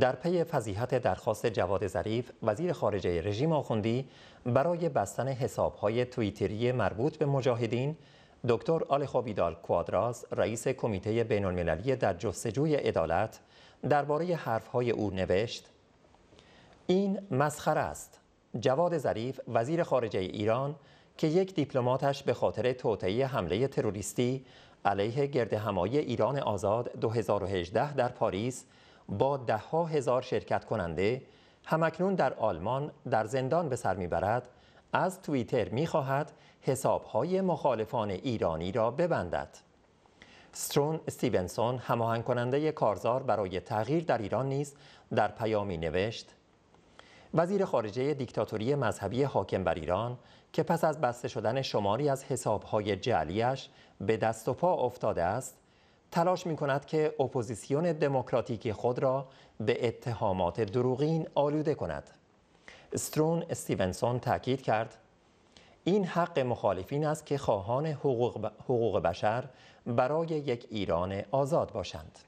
در پی فضیحت درخواست جواد ظریف وزیر خارجه رژیم آخوندی برای بستن حسابهای توییتری مربوط به مجاهدین دکتر آل ویدال کوادراز رئیس کمیته بین المللی در جستجوی عدالت درباره حرفهای او نوشت این مسخره است جواد ظریف وزیر خارجه ایران که یک دیپلماتش به خاطر توطئه حمله تروریستی علیه گرد ایران آزاد 2018 در پاریس با دهها هزار شرکت کننده همکنون در آلمان در زندان به سر میبرد از توییتر میخواهد های مخالفان ایرانی را ببندد سترون استیونسون هماهنگ کننده کارزار برای تغییر در ایران نیز در پیامی نوشت وزیر خارجه دیکتاتوری مذهبی حاکم بر ایران که پس از بسته شدن شماری از حسابهای جعلیش به دست و پا افتاده است تلاش می کند که اپوزیسیون دموکراتیک خود را به اتهامات دروغین آلوده کند. سترون استیونسون تاکید کرد این حق مخالفین است که خواهان حقوق بشر برای یک ایران آزاد باشند.